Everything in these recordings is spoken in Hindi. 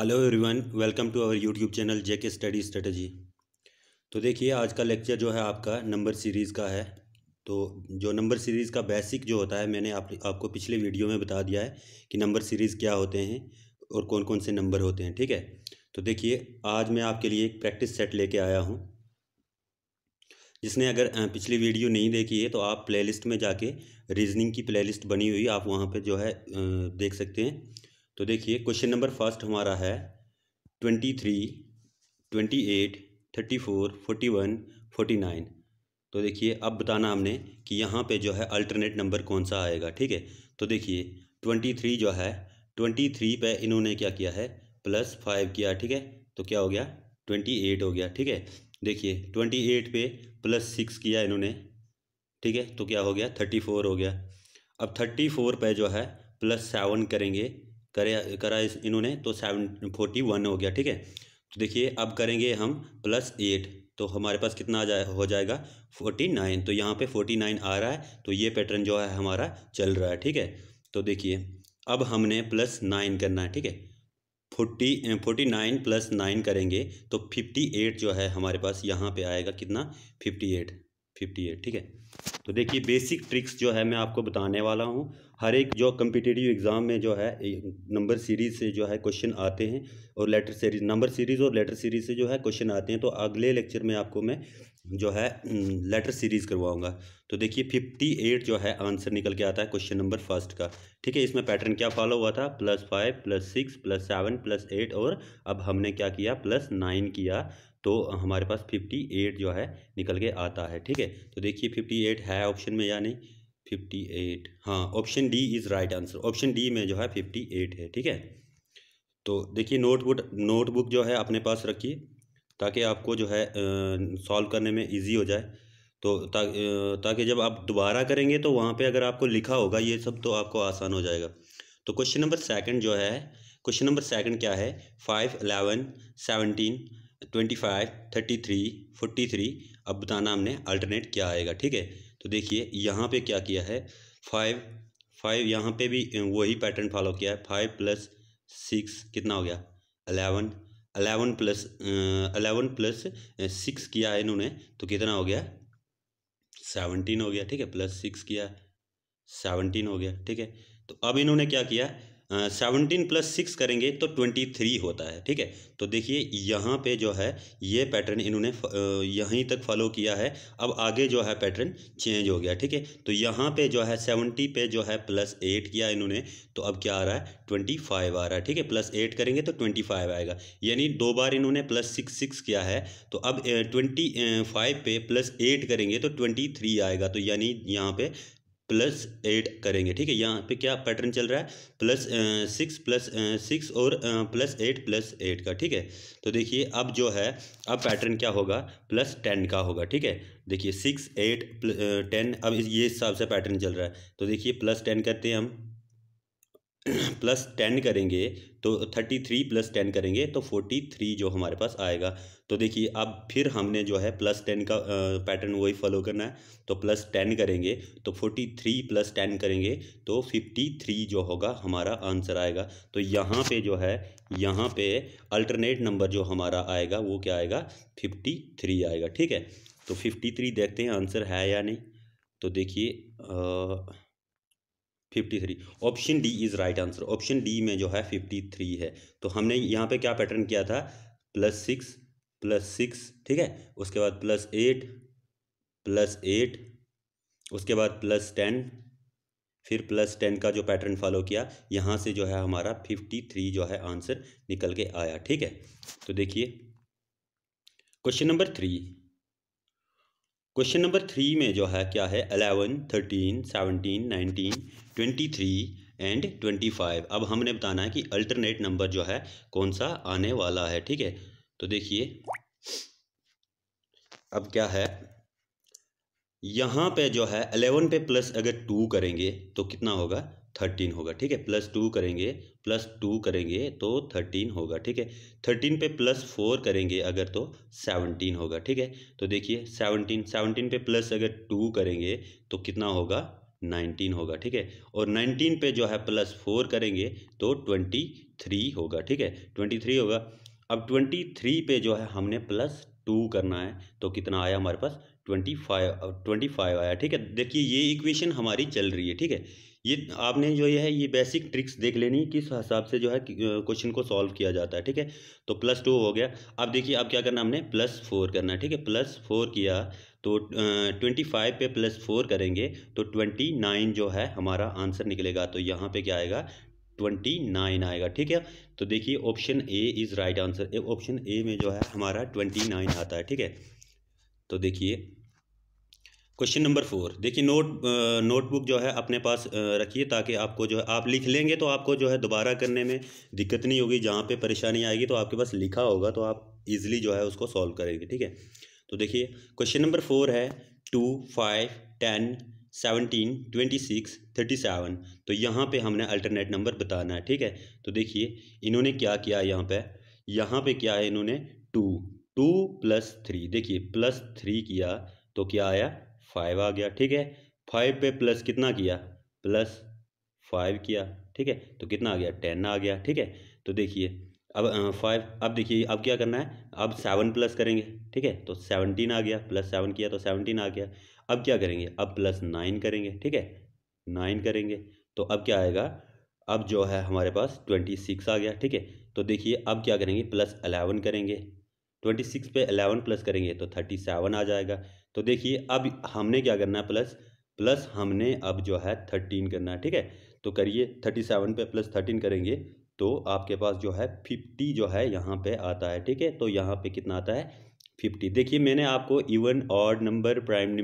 hello everyone welcome to our YouTube channel JK study strategy तो देखिए आज का लेक्चर जो है आपका नंबर सीरीज़ का है तो जो नंबर सीरीज़ का बेसिक जो होता है मैंने आप, आपको पिछले वीडियो में बता दिया है कि नंबर सीरीज़ क्या होते हैं और कौन कौन से नंबर होते हैं ठीक है तो देखिए आज मैं आपके लिए एक प्रैक्टिस सेट लेके आया हूँ जिसने अगर पिछली वीडियो नहीं देखी है तो आप प्ले में जाके रीजनिंग की प्ले बनी हुई आप वहाँ पर जो है देख सकते हैं तो देखिए क्वेश्चन नंबर फर्स्ट हमारा है twenty three twenty eight thirty four forty one forty nine तो देखिए अब बताना हमने कि यहाँ पे जो है अल्टरनेट नंबर कौन सा आएगा ठीक है तो देखिए ट्वेंटी थ्री जो है ट्वेंटी थ्री पे इन्होंने क्या किया है प्लस फाइव किया ठीक है तो क्या हो गया ट्वेंटी एट हो गया ठीक है देखिए ट्वेंटी एट पे प्लस सिक्स किया इन्होंने ठीक है तो क्या हो गया थर्टी फोर हो गया अब थर्टी फोर पे जो है प्लस सेवन करेंगे करे करा इस इन्होंने तो सेवन फोर्टी वन हो गया ठीक है तो देखिए अब करेंगे हम प्लस एट तो हमारे पास कितना आ जाए हो जाएगा फोर्टी नाइन तो यहाँ पे फोर्टी नाइन आ रहा है तो ये पैटर्न जो है हमारा चल रहा है ठीक है तो देखिए अब हमने प्लस नाइन करना है ठीक है forty forty nine plus nine करेंगे तो फिफ्टी एट जो है हमारे पास यहाँ पे आएगा कितना फिफ्टी एट फिफ्टी एट ठीक है तो देखिए बेसिक ट्रिक्स जो है मैं आपको बताने वाला हूँ हर एक जो कम्पिटेटिव एग्ज़ाम में जो है नंबर सीरीज़ से जो है क्वेश्चन आते हैं और लेटर सीरीज नंबर सीरीज़ और लेटर सीरीज़ से जो है क्वेश्चन आते हैं तो अगले लेक्चर में आपको मैं जो है लेटर सीरीज़ करवाऊंगा तो देखिए फिफ्टी एट जो है आंसर निकल के आता है क्वेश्चन नंबर फर्स्ट का ठीक है इसमें पैटर्न क्या फॉलो हुआ था plus five plus six plus seven plus eight और अब हमने क्या किया प्लस नाइन किया तो हमारे पास फिफ्टी एट जो है निकल के आता है ठीक है तो देखिए फिफ्टी एट है ऑप्शन में या नहीं फिफ्टी एट हाँ option D is right answer option D में जो है फिफ्टी एट है ठीक है तो देखिए नोटबुक नोटबुक जो है अपने पास रखिए ताकि आपको जो है सॉल्व करने में ईजी हो जाए तो ता, ताकि जब आप दोबारा करेंगे तो वहाँ पर अगर आपको लिखा होगा ये सब तो आपको आसान हो जाएगा तो क्वेश्चन नंबर सेकंड जो है क्वेश्चन नंबर सेकंड क्या है five eleven seventeen twenty five thirty three forty three अब बताना हमने अल्टरनेट क्या आएगा ठीक है तो देखिए यहाँ पे क्या किया है फाइव फाइव यहाँ पे भी वही पैटर्न फॉलो किया है फाइव प्लस सिक्स कितना हो गया eleven eleven plus eleven plus six किया है इन्होंने तो कितना हो गया सेवनटीन हो गया ठीक है प्लस सिक्स किया सेवनटीन हो गया ठीक है तो अब इन्होंने क्या किया सेवनटीन प्लस सिक्स करेंगे तो ट्वेंटी थ्री होता है ठीक है तो देखिए यहाँ पे जो है ये पैटर्न इन्होंने यहीं तक फॉलो किया है अब आगे जो है पैटर्न चेंज हो गया ठीक है तो यहाँ पे जो है सेवनटी पे जो है प्लस एट किया इन्होंने तो अब क्या आ रहा है ट्वेंटी फाइव आ रहा है ठीक है प्लस एट करेंगे तो ट्वेंटी फाइव आएगा यानी दो बार इन्होंने प्लस सिक्स सिक्स किया है तो अब ट्वेंटी फाइव पे प्लस एट करेंगे तो ट्वेंटी थ्री आएगा तो यानी यहाँ पे प्लस एट करेंगे ठीक है यहाँ पे क्या पैटर्न चल रहा है प्लस सिक्स प्लस सिक्स और प्लस एट प्लस एट का ठीक है तो देखिए अब जो है अब पैटर्न क्या होगा प्लस टेन का होगा ठीक है देखिए सिक्स एट टेन अब ये हिसाब से पैटर्न चल रहा है तो देखिए प्लस टेन करते हैं हम प्लस टेन करेंगे तो थर्टी थ्री प्लस टेन करेंगे तो फोर्टी थ्री जो हमारे पास आएगा तो देखिए अब फिर हमने जो है प्लस टेन का पैटर्न वही फॉलो करना है तो प्लस टेन करेंगे तो फोर्टी थ्री प्लस टेन करेंगे तो फिफ्टी थ्री जो होगा हमारा आंसर आएगा तो यहाँ पे जो है यहाँ पे अल्टरनेट नंबर जो हमारा आएगा वो क्या आएगा फिफ्टी थ्री आएगा ठीक है तो फिफ्टी थ्री देखते हैं आंसर है या नहीं तो देखिए fifty three option D is right answer option D में जो है फिफ्टी थ्री है तो हमने यहाँ पे क्या पैटर्न किया था प्लस सिक्स प्लस सिक्स ठीक है उसके बाद प्लस एट प्लस एट उसके बाद प्लस टेन फिर प्लस टेन का जो पैटर्न फॉलो किया यहाँ से जो है हमारा फिफ्टी थ्री जो है आंसर निकल के आया ठीक है तो देखिए question number three question number three में जो है क्या है eleven thirteen seventeen nineteen twenty three and twenty five अब हमने बताना है कि अल्टरनेट नंबर जो है कौन सा आने वाला है ठीक है तो देखिए अब क्या है यहाँ पे जो है अलेवन पे प्लस अगर टू करेंगे तो कितना होगा थर्टीन होगा ठीक है प्लस टू करेंगे प्लस टू करेंगे तो थर्टीन होगा ठीक है थर्टीन पे प्लस फोर करेंगे अगर तो सेवनटीन होगा ठीक है तो देखिए सेवनटीन सेवनटीन पे प्लस अगर टू करेंगे तो कितना होगा नाइनटीन होगा ठीक है और नाइनटीन पे जो है प्लस फोर करेंगे तो ट्वेंटी थ्री होगा ठीक है ट्वेंटी थ्री होगा अब ट्वेंटी थ्री पे जो है हमने प्लस टू करना है तो कितना आया हमारे पास ट्वेंटी फाइव ट्वेंटी फाइव आया ठीक है देखिए ये इक्वेशन हमारी चल रही है ठीक है ये आपने जो ये है ये बेसिक ट्रिक्स देख लेनी किस हिसाब से जो है क्वेश्चन को सॉल्व किया जाता है ठीक है तो प्लस टू हो गया अब देखिए अब क्या करना हमने प्लस फोर करना है ठीक है प्लस फोर किया तो ट्वेंटी फाइव पे प्लस फोर करेंगे तो ट्वेंटी नाइन जो है हमारा आंसर निकलेगा तो यहाँ पे क्या आएगा ट्वेंटी नाइन आएगा ठीक है तो देखिए option A is right answer option A में जो है हमारा ट्वेंटी नाइन आता है ठीक है तो देखिए क्वेश्चन नंबर फोर देखिए नोट नोटबुक जो है अपने पास रखिए ताकि आपको जो है आप लिख लेंगे तो आपको जो है दोबारा करने में दिक्कत नहीं होगी जहाँ पे परेशानी आएगी तो आपके पास लिखा होगा तो आप इजीली जो है उसको सॉल्व करेंगे ठीक है तो देखिए क्वेश्चन नंबर फोर है two five ten seventeen twenty six thirty seven तो यहाँ पर हमने अल्टरनेट नंबर बताना है ठीक है तो देखिए इन्होंने क्या किया यहाँ पर यहाँ पर क्या है इन्होंने टू टू प्लस थ्री देखिए प्लस थ्री किया तो क्या आया फाइव आ गया ठीक है फाइव पे प्लस कितना किया प्लस फाइव किया ठीक है तो कितना आ गया टेन आ गया ठीक है तो देखिए अब फाइव अब देखिए अब क्या करना है अब सेवन प्लस करेंगे ठीक है तो सेवनटीन आ गया प्लस सेवन किया तो सेवनटीन आ गया अब क्या करेंगे अब प्लस नाइन करेंगे ठीक है नाइन करेंगे तो अब क्या आएगा अब जो है हमारे पास ट्वेंटी सिक्स आ गया ठीक है तो देखिए अब क्या करेंगे प्लस अलेवन करेंगे ट्वेंटी सिक्स पे अलेवन प्लस करेंगे तो थर्टी सेवन आ जाएगा तो देखिए अब हमने क्या करना है प्लस प्लस हमने अब जो है थर्टीन करना है ठीक है तो करिए थर्टी सेवन पर प्लस थर्टीन करेंगे तो आपके पास जो है फिफ्टी जो है यहाँ पे आता है ठीक है तो यहाँ पे कितना आता है फिफ्टी देखिए मैंने आपको even odd number prime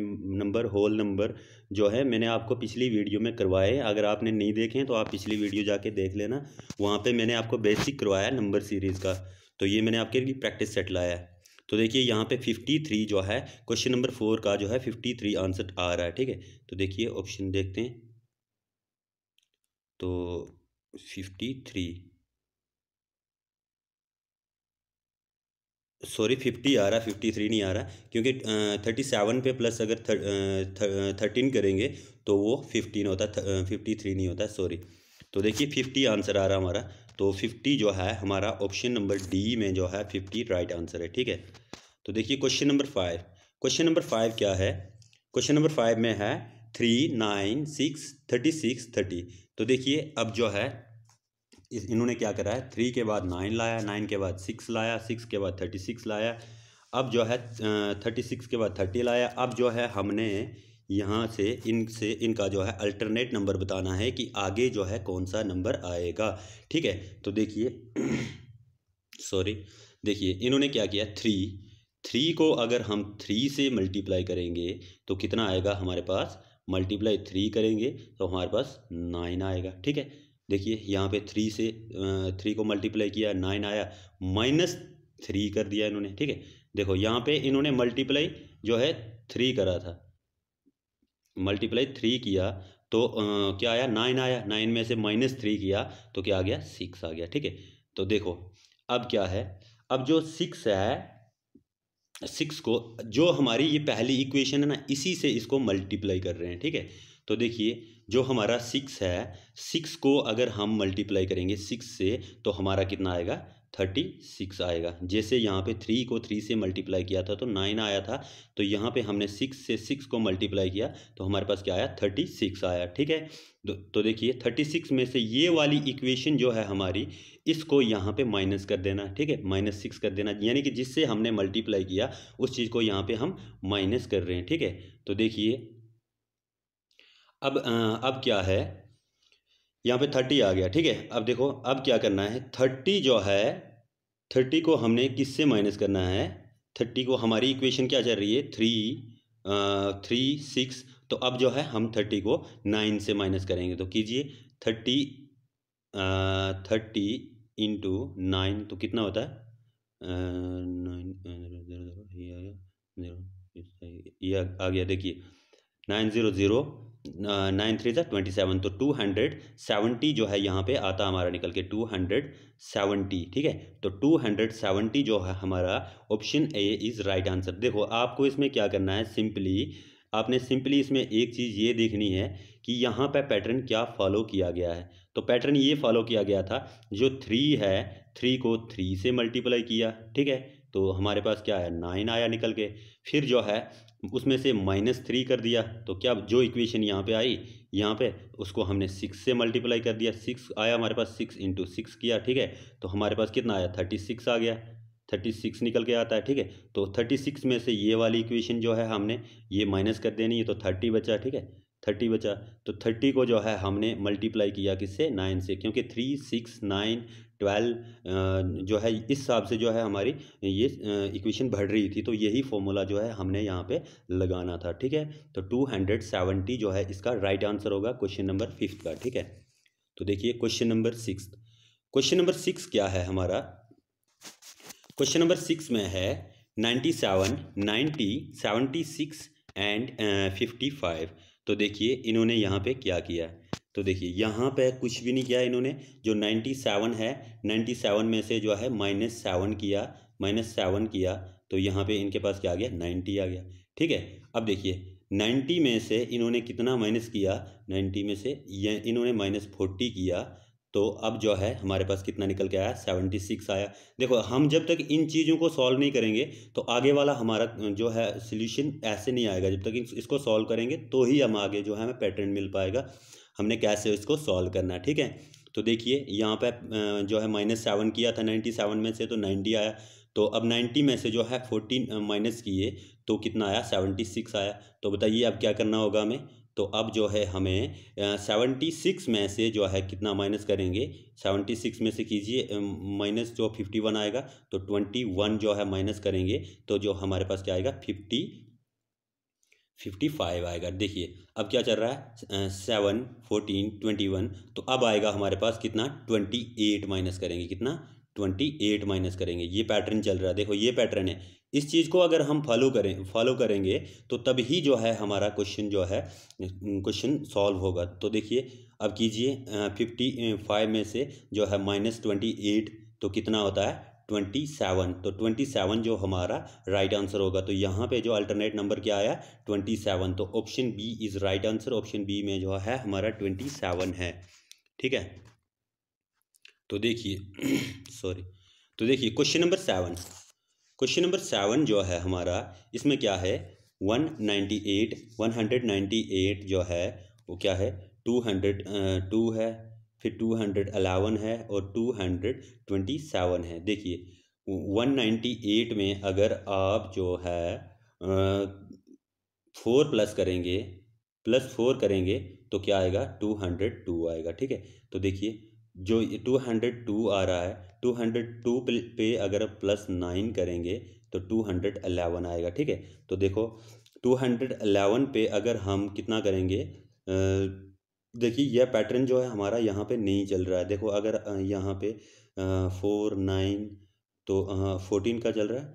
number whole number जो है मैंने आपको पिछली वीडियो में करवाए अगर आपने नहीं देखे तो आप पिछली वीडियो जाके देख लेना वहाँ पे मैंने आपको बेसिक करवाया नंबर सीरीज़ का तो ये मैंने आपके लिए प्रैक्टिस सेट लाया है तो देखिए यहाँ पे 53 जो है क्वेश्चन नंबर फोर का जो है 53 आंसर आ रहा है ठीक है तो देखिए ऑप्शन देखते हैं तो 53 सॉरी 50 आ रहा है 53 नहीं आ रहा क्योंकि थर्टी सेवन पे प्लस अगर थर्टीन करेंगे तो वो फिफ्टीन होता फिफ्टी थ्री नहीं होता सॉरी तो देखिए फिफ्टी आंसर आ रहा हमारा तो फिफ्टी जो है हमारा ऑप्शन नंबर डी में जो है फिफ्टी राइट आंसर है ठीक है तो देखिए question number five question number five क्या है क्वेश्चन नंबर फाइव में है three nine six thirty six thirty तो देखिए अब जो है इन्होंने क्या करा है थ्री के बाद नाइन लाया नाइन के बाद सिक्स लाया सिक्स के बाद थर्टी सिक्स लाया अब जो है थर्टी सिक्स के बाद थर्टी लाया अब जो है हमने यहाँ से इनसे इनका जो है अल्टरनेट नंबर बताना है कि आगे जो है कौन सा नंबर आएगा ठीक है तो देखिए सॉरी देखिए इन्होंने क्या किया थ्री थ्री को अगर हम थ्री से मल्टीप्लाई करेंगे तो कितना आएगा हमारे पास मल्टीप्लाई थ्री करेंगे तो हमारे पास नाइन आएगा ठीक है देखिए यहाँ पे थ्री से थ्री को मल्टीप्लाई किया नाइन आया माइनस थ्री कर दिया इन्होंने ठीक है देखो यहाँ पे इन्होंने मल्टीप्लाई जो है थ्री करा था मल्टीप्लाई थ्री किया तो आ, क्या आया नाइन आया नाइन में से माइनस थ्री किया तो क्या आ गया सिक्स आ गया ठीक है तो देखो अब क्या है अब जो सिक्स है सिक्स को जो हमारी ये पहली इक्वेशन है ना इसी से इसको मल्टीप्लाई कर रहे हैं ठीक है तो देखिए जो हमारा सिक्स है सिक्स को अगर हम मल्टीप्लाई करेंगे सिक्स से तो हमारा कितना आएगा थर्टी सिक्स आएगा जैसे यहाँ पे थ्री को थ्री से मल्टीप्लाई किया था तो नाइन आया था तो यहाँ पे हमने सिक्स से सिक्स को मल्टीप्लाई किया तो हमारे पास क्या आया थर्टी सिक्स आया ठीक है तो, तो देखिए थर्टी सिक्स में से ये वाली इक्वेशन जो है हमारी इसको यहाँ पे माइनस कर देना ठीक है माइनस सिक्स कर देना यानी कि जिससे हमने मल्टीप्लाई किया उस चीज़ को यहाँ पर हम माइनस कर रहे हैं ठीक है तो देखिए अब अब क्या है यहाँ पे थर्टी आ गया ठीक है अब देखो अब क्या करना है थर्टी जो है थर्टी को हमने किससे माइनस करना है थर्टी को हमारी इक्वेशन क्या चल रही है थ्री थ्री सिक्स तो अब जो है हम थर्टी को नाइन से माइनस करेंगे तो कीजिए थर्टी थर्टी इंटू नाइन तो कितना होता है नाइन ये आ गया देखिए nine zero zero nine three था ट्वेंटी सेवन तो टू हंड्रेड सेवेंटी जो है यहाँ पे आता हमारा निकल के टू हंड्रेड सेवेंटी ठीक है तो टू हंड्रेड सेवेंटी जो है हमारा option A is right answer देखो आपको इसमें क्या करना है सिंपली आपने सिंपली इसमें एक चीज़ ये देखनी है कि यहाँ पे पैटर्न क्या फॉलो किया गया है तो पैटर्न ये फॉलो किया गया था जो थ्री है थ्री को थ्री से मल्टीप्लाई किया ठीक है तो हमारे पास क्या है नाइन आया निकल के फिर जो है उसमें से माइनस थ्री कर दिया तो क्या जो इक्वेशन यहाँ पे आई यहाँ पे उसको हमने सिक्स से मल्टीप्लाई कर दिया सिक्स आया हमारे पास सिक्स इंटू सिक्स किया ठीक है तो हमारे पास कितना आया थर्टी सिक्स आ गया थर्टी सिक्स निकल के आता है ठीक है तो थर्टी सिक्स में से ये वाली इक्वेशन जो है हमने ये माइनस कर देनी है तो थर्टी बचा ठीक है थर्टी बचा तो थर्टी को जो है हमने मल्टीप्लाई किया किससे नाइन से क्योंकि थ्री सिक्स नाइन ट्वेल्व जो है इस हिसाब से जो है हमारी ये इक्वेशन बढ़ रही थी तो यही फॉर्मूला जो है हमने यहाँ पे लगाना था ठीक है तो टू हंड्रेड सेवेंटी जो है इसका राइट आंसर होगा क्वेश्चन नंबर फिफ्थ का ठीक है तो देखिए question number six question number six क्या है हमारा क्वेश्चन नंबर सिक्स में है ninety seven ninety seventy six and fifty five तो देखिए इन्होंने यहाँ पे क्या किया है तो देखिए यहाँ पे कुछ भी नहीं किया इन्होंने जो 97 है 97 में से जो है माइनस सेवन किया माइनस सेवन किया तो यहाँ पे इनके पास क्या आ गया 90 आ गया ठीक है अब देखिए 90 में से इन्होंने कितना माइनस किया 90 में से ये इन्होंने माइनस फोर्टी किया तो अब जो है हमारे पास कितना निकल के आया सेवेंटी सिक्स आया देखो हम जब तक इन चीज़ों को सॉल्व नहीं करेंगे तो आगे वाला हमारा जो है सोल्यूशन ऐसे नहीं आएगा जब तक इसको सॉल्व करेंगे तो ही हम आगे जो है हमें पैटर्न मिल पाएगा हमने कैसे इसको सॉल्व करना है ठीक है तो देखिए यहाँ पे जो है माइनस सेवन किया था नाइन्टी सेवन में से तो नाइन्टी आया तो अब नाइन्टी में से जो है फोर्टीन माइनस किए तो कितना आया सेवेंटी सिक्स आया तो बताइए अब क्या करना होगा हमें तो अब जो है हमें सेवनटी सिक्स में से जो है कितना माइनस करेंगे सेवेंटी सिक्स में से कीजिए माइनस जो फिफ्टी वन आएगा तो ट्वेंटी वन जो है माइनस करेंगे तो जो हमारे पास क्या आएगा फिफ्टी फिफ्टी फाइव आएगा देखिए अब क्या चल रहा है सेवन फोर्टीन ट्वेंटी वन तो अब आएगा हमारे पास कितना ट्वेंटी एट माइनस करेंगे कितना ट्वेंटी एट माइनस करेंगे ये पैटर्न चल रहा है देखो ये पैटर्न है इस चीज़ को अगर हम फॉलो करें फॉलो करेंगे तो तभी जो है हमारा क्वेश्चन जो है क्वेश्चन सॉल्व होगा तो देखिए अब कीजिए फिफ्टी फाइव में से जो है माइनस ट्वेंटी एट तो कितना होता है ट्वेंटी सेवन तो ट्वेंटी सेवन जो हमारा राइट आंसर होगा तो यहाँ पे जो अल्टरनेट नंबर क्या आया ट्वेंटी सेवन तो option B is right answer option B में जो है हमारा ट्वेंटी सेवन है ठीक है तो देखिए सॉरी तो देखिए question number seven question number seven जो है हमारा इसमें क्या है one ninety eight one hundred ninety eight जो है वो क्या है टू हंड्रेड टू है फिर टू हंड्रेड अलेवन है और टू हंड्रेड ट्वेंटी सेवन है देखिए वन नाइन्टी एट में अगर आप जो है फोर प्लस करेंगे प्लस फोर करेंगे तो क्या आएगा टू हंड्रेड टू आएगा ठीक है तो देखिए जो टू हंड्रेड टू आ रहा है टू हंड्रेड टू पे अगर प्लस नाइन करेंगे तो टू हंड्रेड अलेवन आएगा ठीक है तो देखो टू हंड्रेड अलेवन पे अगर हम कितना करेंगे देखिए यह पैटर्न जो है हमारा यहाँ पे नहीं चल रहा है देखो अगर यहाँ पे फोर नाइन तो फोर्टीन का चल रहा है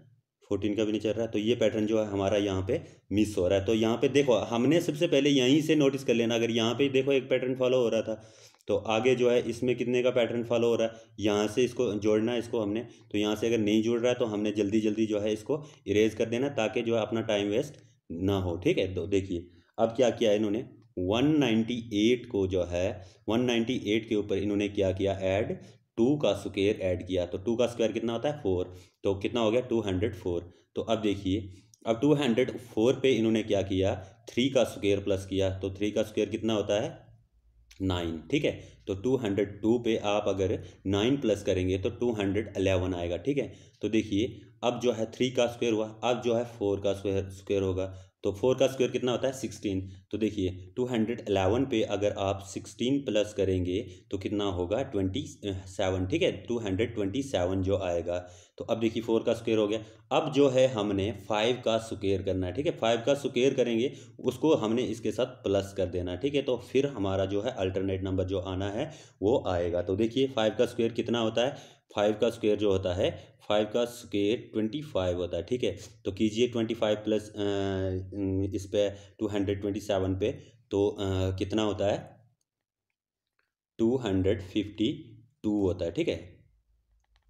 फोर्टीन का भी नहीं चल रहा है तो ये पैटर्न जो है हमारा यहाँ पे मिस हो रहा है तो यहाँ पे देखो हमने सबसे पहले यहीं से नोटिस कर लेना अगर यहाँ पे देखो एक पैटर्न फॉलो हो रहा था तो आगे जो है इसमें कितने का पैटर्न फॉलो हो रहा है यहाँ से इसको जोड़ना है इसको हमने तो यहाँ से अगर नहीं जुड़ रहा है तो हमने जल्दी जल्दी जो है इसको इरेज कर देना ताकि जो है अपना टाइम वेस्ट ना हो ठीक है तो देखिए अब क्या किया है इन्होंने 198 को जो है 198 के ऊपर इन्होंने क्या किया ऐड टू का स्क्वेयर ऐड किया तो टू का स्क्वायर कितना होता है फोर तो कितना हो गया टू हंड्रेड फोर तो अब देखिए अब टू हंड्रेड फोर पे इन्होंने क्या किया थ्री का स्क्वेयर प्लस किया तो थ्री का स्क्वेयर कितना होता है नाइन ठीक है तो टू हंड्रेड टू पे आप अगर नाइन प्लस करेंगे तो टू हंड्रेड आएगा ठीक है तो देखिए अब जो है थ्री का स्क्वेयर हुआ अब जो है फोर का स्क्वेयर स्क्वेयर होगा तो फोर का स्क्वेयर कितना होता है सिक्सटीन तो देखिए टू हंड्रेड एलेवन पे अगर आप सिक्सटीन प्लस करेंगे तो कितना होगा ट्वेंटी सेवन ठीक है टू हंड्रेड ट्वेंटी सेवन जो आएगा तो अब देखिए फोर का स्क्वेयर हो गया अब जो है हमने फाइव का स्क्वेयर करना है ठीक है फाइव का स्क्वेयर करेंगे उसको हमने इसके साथ प्लस कर देना ठीक है तो फिर हमारा जो है अल्टरनेट नंबर जो आना है वो आएगा तो देखिए फाइव का स्क्वेयर कितना होता है फाइव का स्क्वेयर जो होता है फाइव का स्क्वेयर ट्वेंटी फाइव होता है ठीक है तो कीजिए ट्वेंटी फाइव प्लस इस पर two hundred twenty seven seven पे तो आ, कितना होता है टू हंड्रेड फिफ्टी टू होता है ठीक है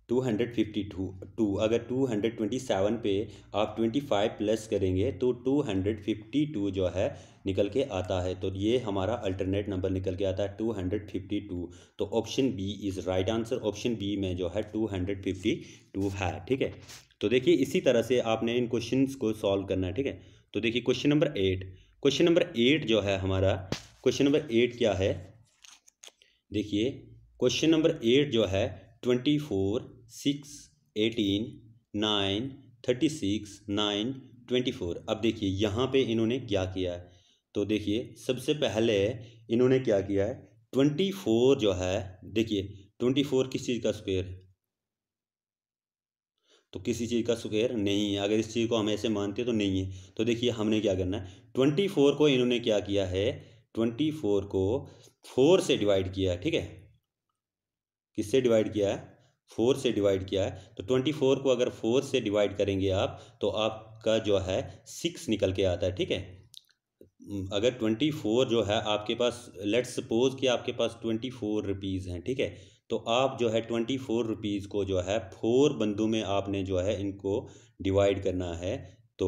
two hundred fifty two two अगर टू हंड्रेड ट्वेंटी सेवन पे आप ट्वेंटी फाइव प्लस करेंगे तो टू हंड्रेड फिफ्टी टू जो है निकल के आता है तो ये हमारा अल्टरनेट नंबर निकल के आता है टू हंड्रेड फिफ्टी टू तो option B is right answer option B में जो है टू हंड्रेड फिफ्टी टू है ठीक है तो देखिए इसी तरह से आपने इन क्वेश्चन को सॉल्व करना है ठीक है तो देखिए question number eight question number eight जो है हमारा क्वेश्चन नंबर एट क्या है देखिए क्वेश्चन नंबर एट जो है twenty four six eighteen nine thirty six nine twenty four अब देखिए यहाँ पे इन्होंने क्या किया है तो देखिए सबसे पहले इन्होंने क्या किया है ट्वेंटी फोर जो है देखिए ट्वेंटी फोर किस चीज़ का स्क्वेयर है तो किसी चीज़ का सुखेर नहीं है अगर इस चीज़ को हम ऐसे मानते तो नहीं है तो देखिए हमने क्या करना है ट्वेंटी फोर को इन्होंने क्या किया है ट्वेंटी फोर को फोर से डिवाइड किया है ठीक है किससे डिवाइड किया है फोर से डिवाइड किया है तो ट्वेंटी फोर को अगर फोर से डिवाइड करेंगे आप तो आपका जो है सिक्स निकल के आता है ठीक है अगर ट्वेंटी फोर जो है आपके पास लेट्स सपोज कि आपके पास ट्वेंटी फोर रुपीज़ हैं ठीक है तो आप जो है ट्वेंटी फ़ोर रुपीज़ को जो है फोर बंदों में आपने जो है इनको डिवाइड करना है तो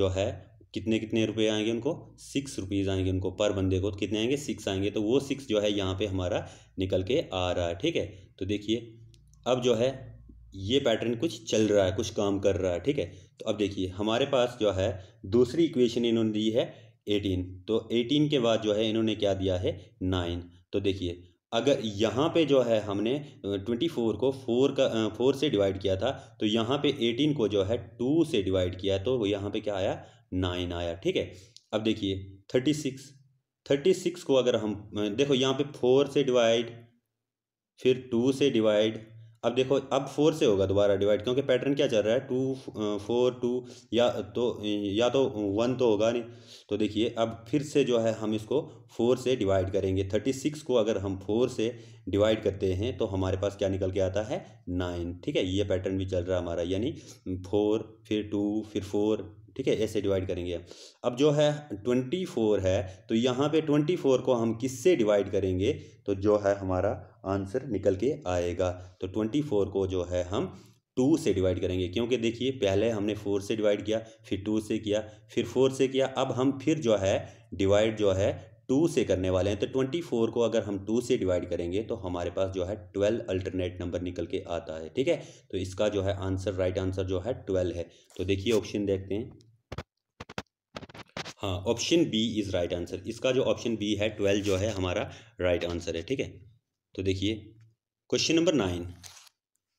जो है कितने कितने रुपए आएंगे उनको सिक्स रुपीज़ आएंगे उनको पर बंदे को तो कितने आएंगे सिक्स आएंगे तो वो सिक्स जो है यहाँ पे हमारा निकल के आ रहा है ठीक है तो देखिए अब जो है ये पैटर्न कुछ चल रहा है कुछ काम कर रहा है ठीक है तो अब देखिए हमारे पास जो है दूसरी इक्वेशन इन्होंने दी है एटीन तो एटीन के बाद जो है इन्होंने क्या दिया है नाइन तो देखिए अगर यहाँ पे जो है हमने ट्वेंटी फोर को फोर का फोर से डिवाइड किया था तो यहाँ पे एटीन को जो है टू से डिवाइड किया तो यहाँ पे क्या आया नाइन आया ठीक है अब देखिए थर्टी सिक्स थर्टी सिक्स को अगर हम देखो यहाँ पे फोर से डिवाइड फिर टू से डिवाइड अब देखो अब फोर से होगा दोबारा डिवाइड क्योंकि पैटर्न क्या चल रहा है टू फोर टू या तो या तो वन तो होगा नहीं तो देखिए अब फिर से जो है हम इसको फोर से डिवाइड करेंगे थर्टी सिक्स को अगर हम फोर से डिवाइड करते हैं तो हमारे पास क्या निकल के आता है नाइन ठीक है ये पैटर्न भी चल रहा है हमारा यानी फोर फिर टू फिर फोर ठीक है ऐसे डिवाइड करेंगे अब जो है ट्वेंटी फोर है तो यहाँ पे ट्वेंटी फोर को हम किससे डिवाइड करेंगे तो जो है हमारा आंसर निकल के आएगा तो ट्वेंटी फोर को जो है हम टू से डिवाइड करेंगे क्योंकि देखिए पहले हमने फोर से डिवाइड किया फिर टू से किया फिर फोर से किया अब हम फिर जो है डिवाइड जो है टू से करने वाले हैं तो ट्वेंटी फोर को अगर हम टू से डिवाइड करेंगे तो हमारे पास जो है ट्वेल्व अल्टरनेट नंबर निकल के आता है ठीक है तो इसका जो है आंसर राइट आंसर जो है ट्वेल्व है तो देखिए ऑप्शन देखते हैं हाँ option B is right answer इसका जो ऑप्शन बी है ट्वेल्व जो है हमारा राइट right आंसर है ठीक है तो देखिए question number nine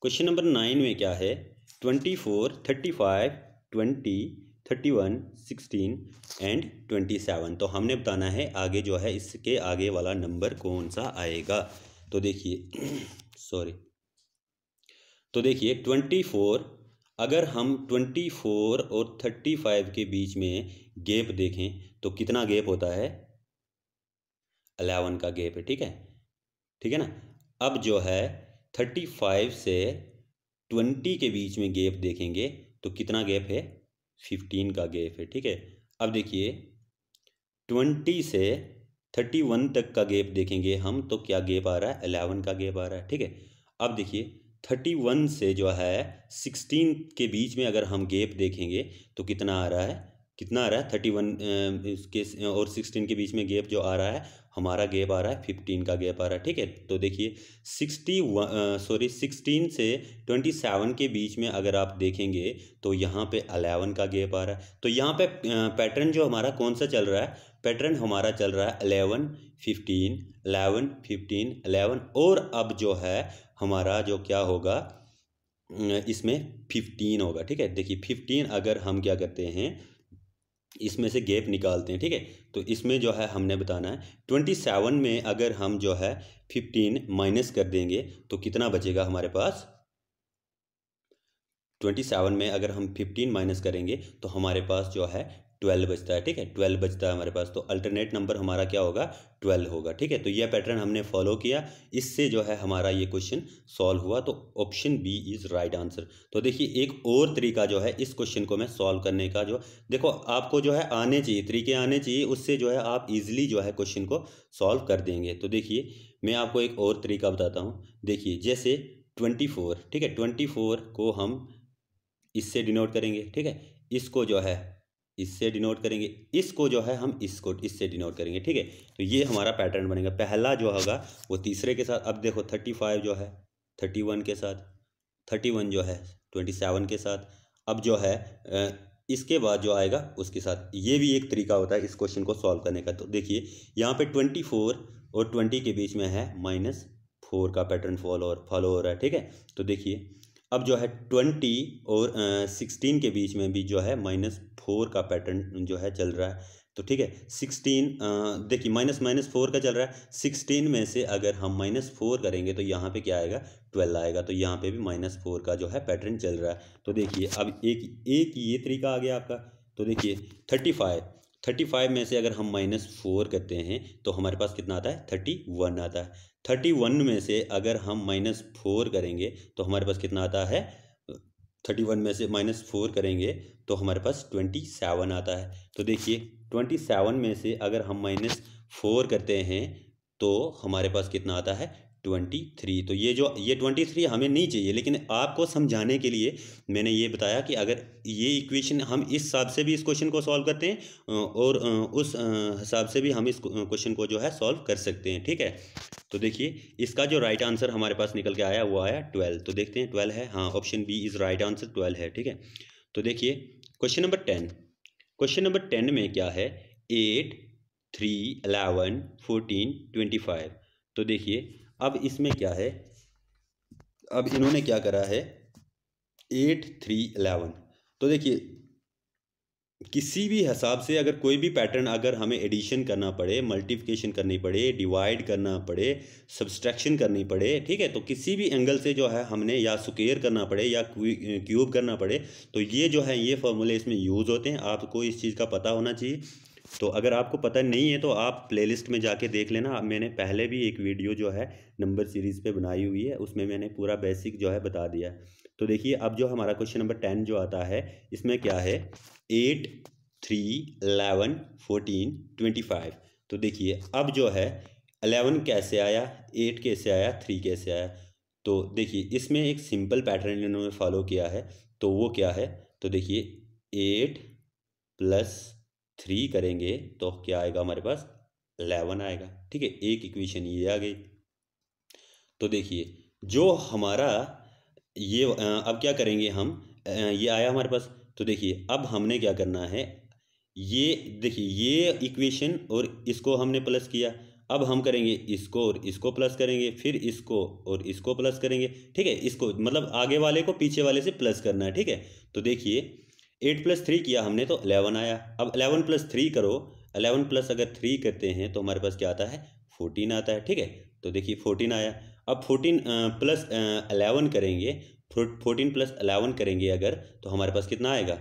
question number nine में क्या है twenty four thirty five twenty thirty one sixteen and twenty seven तो हमने बताना है आगे जो है इसके आगे वाला नंबर कौन सा आएगा तो देखिए सॉरी तो देखिए ट्वेंटी फोर अगर हम 24 और 35 के बीच में गैप देखें तो कितना गैप होता है 11 का गैप है ठीक है ठीक है ना अब जो है 35 से 20 के बीच में गैप देखेंगे तो कितना गैप है 15 का गैप है ठीक है अब देखिए 20 से 31 तक का गैप देखेंगे हम तो क्या गैप आ रहा है 11 का गैप आ रहा है ठीक है अब देखिए थर्टी वन से जो है सिक्सटीन के बीच में अगर हम गेप देखेंगे तो कितना आ रहा है कितना आ रहा है थर्टी वन के और सिक्सटीन के बीच में गेप जो आ रहा है हमारा गेप आ रहा है फिफ्टीन का गेप आ रहा है ठीक है तो देखिए सिक्सटी सॉरी सिक्सटीन से ट्वेंटी सेवन के बीच में अगर आप देखेंगे तो यहाँ पे अलेवन का गेप आ रहा है तो यहाँ पे पैटर्न जो हमारा कौन सा चल रहा है पैटर्न हमारा चल रहा है eleven fifteen eleven fifteen eleven और अब जो है हमारा जो क्या होगा इसमें फिफ्टीन होगा ठीक है देखिए फिफ्टीन अगर हम क्या करते हैं इसमें से गैप निकालते हैं ठीक है तो इसमें जो है हमने बताना है ट्वेंटी सेवन में अगर हम जो है फिफ्टीन माइनस कर देंगे तो कितना बचेगा हमारे पास ट्वेंटी सेवन में अगर हम फिफ्टीन माइनस करेंगे तो हमारे पास जो है ट्वेल्व बजता है ठीक है ट्वेल्व बजता है हमारे पास तो अल्टरनेट नंबर हमारा क्या होगा ट्वेल्व होगा ठीक है तो यह पैटर्न हमने फॉलो किया इससे जो है हमारा ये क्वेश्चन सॉल्व हुआ तो option B is right answer तो देखिए एक और तरीका जो है इस क्वेश्चन को मैं सॉल्व करने का जो देखो आपको जो है आने चाहिए तरीके आने चाहिए उससे जो है आप इजिली जो है क्वेश्चन को सॉल्व कर देंगे तो देखिए मैं आपको एक और तरीका बताता हूँ देखिए जैसे ट्वेंटी फोर ठीक है ट्वेंटी फोर को हम इससे डिनोट करेंगे ठीक है इसको जो है इससे डिनोट करेंगे इसको जो है हम इसको इससे डिनोट करेंगे ठीक है तो ये हमारा पैटर्न बनेगा पहला जो होगा वो तीसरे के साथ अब देखो थर्टी फाइव जो है थर्टी वन के साथ थर्टी वन जो है ट्वेंटी सेवन के साथ अब जो है इसके बाद जो आएगा उसके साथ ये भी एक तरीका होता है इस क्वेश्चन को सॉल्व करने का तो देखिए यहाँ पर ट्वेंटी फोर और ट्वेंटी के बीच में है माइनस फोर का पैटर्न फॉलो फॉलो हो रहा है ठीक है तो देखिए अब जो है ट्वेंटी और सिक्सटीन के बीच में भी जो है माइनस फोर का पैटर्न जो है चल रहा है तो ठीक है सिक्सटीन देखिए माइनस माइनस फोर का चल रहा है सिक्सटीन में से अगर हम माइनस फोर करेंगे तो यहाँ पे क्या आएगा ट्वेल्व आएगा तो यहाँ पे भी माइनस फोर का जो है पैटर्न चल रहा है तो देखिए अब एक एक ये तरीका आ गया आपका तो देखिए थर्टी फाइव थर्टी फाइव में से अगर हम माइनस फोर करते हैं तो हमारे पास कितना आता है थर्टी वन आता है थर्टी वन में से अगर हम माइनस फोर करेंगे तो हमारे पास कितना आता है थर्टी वन में से माइनस फोर करेंगे तो हमारे पास ट्वेंटी सेवन आता है तो देखिए ट्वेंटी सेवन में से अगर हम माइनस फोर करते हैं तो हमारे पास कितना आता है ट्वेंटी थ्री तो ये जो ये ट्वेंटी थ्री हमें नहीं चाहिए लेकिन आपको समझाने के लिए मैंने ये बताया कि अगर ये इक्वेशन हम इस हिसाब से भी इस क्वेश्चन को सॉल्व करते हैं और उस हिसाब से भी हम इस क्वेश्चन को जो है सॉल्व कर सकते हैं ठीक है तो देखिए इसका जो राइट आंसर हमारे पास निकल के आया वो आया ट्वेल्व तो देखते हैं ट्वेल्व है हाँ option B is right answer twelve है ठीक है तो देखिए question number ten question number ten में क्या है eight three eleven fourteen twenty five तो देखिए अब इसमें क्या है अब इन्होंने क्या करा है एट थ्री एलेवन तो देखिए किसी भी हिसाब से अगर कोई भी पैटर्न अगर हमें एडिशन करना पड़े मल्टीप्लिकेशन करनी पड़े डिवाइड करना पड़े सब्सट्रैक्शन करनी पड़े ठीक है तो किसी भी एंगल से जो है हमने या स्क्वेयर करना पड़े या क्यूब करना पड़े तो ये जो है ये फॉर्मूले इसमें यूज़ होते हैं आपको इस चीज़ का पता होना चाहिए तो अगर आपको पता नहीं है तो आप प्लेलिस्ट में जाके देख लेना मैंने पहले भी एक वीडियो जो है नंबर सीरीज़ पे बनाई हुई है उसमें मैंने पूरा बेसिक जो है बता दिया है तो देखिए अब जो हमारा क्वेश्चन नंबर टेन जो आता है इसमें क्या है eight three eleven fourteen twenty five तो देखिए अब जो है अलेवन कैसे आया एट कैसे आया थ्री कैसे आया तो देखिए इसमें एक सिंपल पैटर्न इन्होंने फॉलो किया है तो वो क्या है तो देखिए एट प्लस थ्री करेंगे तो क्या आएगा हमारे पास एलेवन आएगा ठीक है एक इक्वेशन ये आ गई तो देखिए जो हमारा ये अब क्या करेंगे हम ये आया हमारे पास तो देखिए अब हमने क्या करना है ये देखिए ये इक्वेशन और इसको हमने प्लस किया अब हम करेंगे इसको और इसको प्लस करेंगे फिर इसको और इसको प्लस करेंगे ठीक है इसको मतलब आगे वाले को पीछे वाले से प्लस करना है ठीक है तो देखिए एट प्लस थ्री किया हमने तो अलेवन आया अब अलेवन प्लस थ्री करो अलेवन प्लस अगर थ्री करते हैं तो हमारे पास क्या आता है फोर्टीन आता है ठीक है तो देखिए फोर्टीन आया अब फोर्टीन प्लस अलेवन करेंगे फोर्टीन प्लस अलेवन करेंगे अगर तो हमारे पास कितना आएगा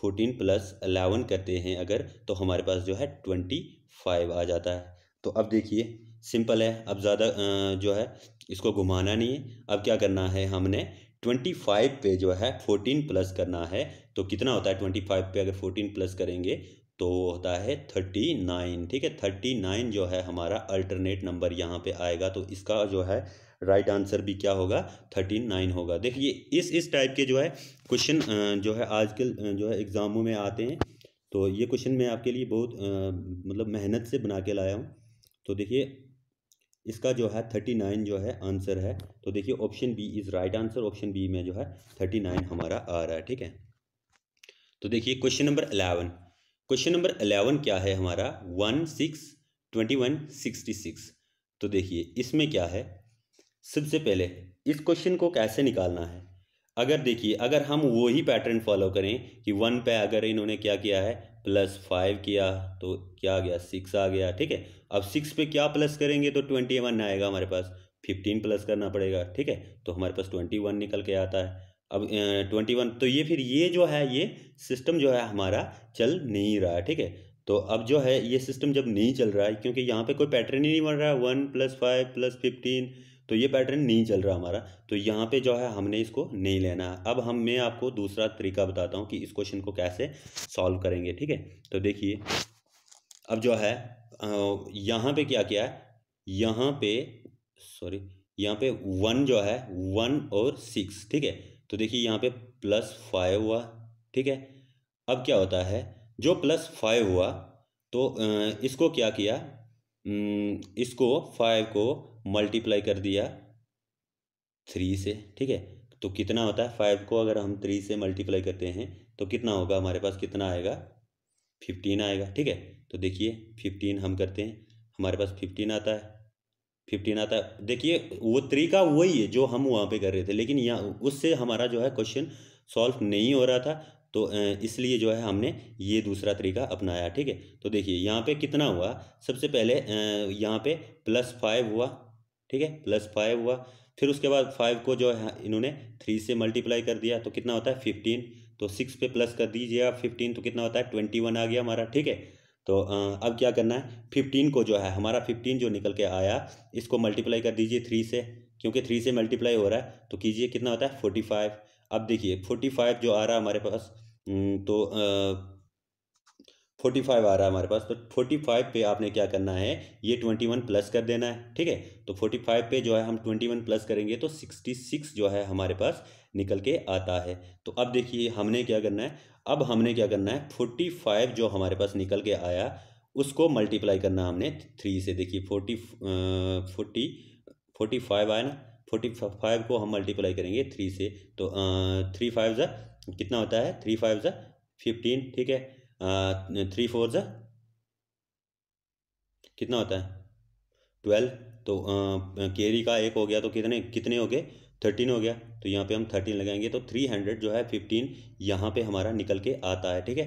फोर्टीन प्लस अलेवन करते हैं अगर तो हमारे पास जो है ट्वेंटी फाइव आ जाता है तो अब देखिए सिंपल है अब ज़्यादा जो है इसको घुमाना नहीं है अब क्या करना है हमने ट्वेंटी फाइव पे जो है फोर्टीन प्लस करना है तो कितना होता है ट्वेंटी फाइव पे अगर फोर्टीन प्लस करेंगे तो होता है थर्टी नाइन ठीक है थर्टी नाइन जो है हमारा अल्टरनेट नंबर यहाँ पे आएगा तो इसका जो है राइट right आंसर भी क्या होगा थर्टी नाइन होगा देखिए इस इस टाइप के जो है क्वेश्चन जो है आजकल जो है एग्ज़ामों में आते हैं तो ये क्वेश्चन मैं आपके लिए बहुत मतलब मेहनत से बना के लाया हूँ तो देखिए इसका जो है थर्टी नाइन जो है आंसर है तो देखिए option B is right answer option B में जो है थर्टी नाइन हमारा आ रहा है ठीक है तो देखिए question number eleven question number eleven क्या है हमारा one six twenty one sixty six तो देखिए इसमें क्या है सबसे पहले इस क्वेश्चन को कैसे निकालना है अगर देखिए अगर हम वही पैटर्न फॉलो करें कि वन पे अगर इन्होंने क्या किया है प्लस फाइव किया तो क्या आ गया सिक्स आ गया ठीक है अब सिक्स पे क्या प्लस करेंगे तो ट्वेंटी वन आएगा हमारे पास फिफ्टीन प्लस करना पड़ेगा ठीक है तो हमारे पास ट्वेंटी वन निकल के आता है अब ट्वेंटी वन तो ये फिर ये जो है ये सिस्टम जो है हमारा चल नहीं रहा है ठीक है तो अब जो है ये सिस्टम जब नहीं चल रहा है क्योंकि यहाँ पर कोई पैटर्न ही नहीं बन रहा है one plus five plus fifteen तो ये पैटर्न नहीं चल रहा हमारा तो यहाँ पे जो है हमने इसको नहीं लेना है अब हम मैं आपको दूसरा तरीका बताता हूँ कि इस क्वेश्चन को कैसे सॉल्व करेंगे ठीक है तो देखिए अब जो है यहाँ पे क्या क्या है यहाँ पे सॉरी यहाँ पे वन जो है वन और सिक्स ठीक है तो देखिए यहाँ पे प्लस फाइव हुआ ठीक है अब क्या होता है जो प्लस फाइव हुआ तो इसको क्या किया हम्म, इसको फाइव को मल्टीप्लाई कर दिया थ्री से ठीक है तो कितना होता है फाइव को अगर हम थ्री से मल्टीप्लाई करते हैं तो कितना होगा हमारे पास कितना आएगा फिफ्टीन आएगा ठीक है तो देखिए फिफ्टीन हम करते हैं हमारे पास फिफ्टीन आता है फिफ्टीन आता है देखिए वो तरीका वही है जो हम वहाँ पे कर रहे थे लेकिन यहाँ उससे हमारा जो है क्वेश्चन सॉल्व नहीं हो रहा था तो इसलिए जो है हमने ये दूसरा तरीका अपनाया ठीक है तो देखिए यहाँ पे कितना हुआ सबसे पहले यहाँ पे प्लस फाइव हुआ ठीक है प्लस फाइव हुआ फिर उसके बाद फाइव को जो है इन्होंने थ्री से मल्टीप्लाई कर दिया तो कितना होता है फिफ्टीन तो सिक्स पे प्लस कर दीजिए आप फिफ्टीन तो कितना होता है ट्वेंटी वन आ गया हमारा ठीक है तो अब क्या करना है फिफ्टीन को जो है हमारा फिफ्टीन जो निकल के आया इसको मल्टीप्लाई कर दीजिए थ्री से क्योंकि थ्री से मल्टीप्लाई हो रहा है तो कीजिए कितना होता है फोर्टी फाइव अब देखिए फोर्टी फाइव जो आ रहा है हमारे पास हम्म, तो फोर्टी फाइव आ रहा है हमारे पास तो फोर्टी फाइव पे आपने क्या करना है ये ट्वेंटी वन प्लस कर देना है ठीक है तो फोर्टी फाइव पे जो है हम ट्वेंटी वन प्लस करेंगे तो सिक्सटी सिक्स जो है हमारे पास निकल के आता है तो अब देखिए हमने क्या करना है अब हमने क्या करना है फोर्टी फाइव जो हमारे पास निकल के आया उसको मल्टीप्लाई करना हमने थ्री से देखिए फोर्टी फोर्टी फोर्टी फाइव आया ना फोर्टी फाइव को हम मल्टीप्लाई करेंगे थ्री से तो थ्री फाइव ज़ा कितना होता है थ्री फाइव ज़ा फिफ्टीन ठीक है थ्री फोर ज़ा कितना होता है ट्वेल्व तो केरी का एक हो गया तो कितने कितने हो गए थर्टीन हो गया तो यहाँ पे हम थर्टीन लगाएंगे तो थ्री हंड्रेड जो है फिफ्टीन यहाँ पे हमारा निकल के आता है ठीक है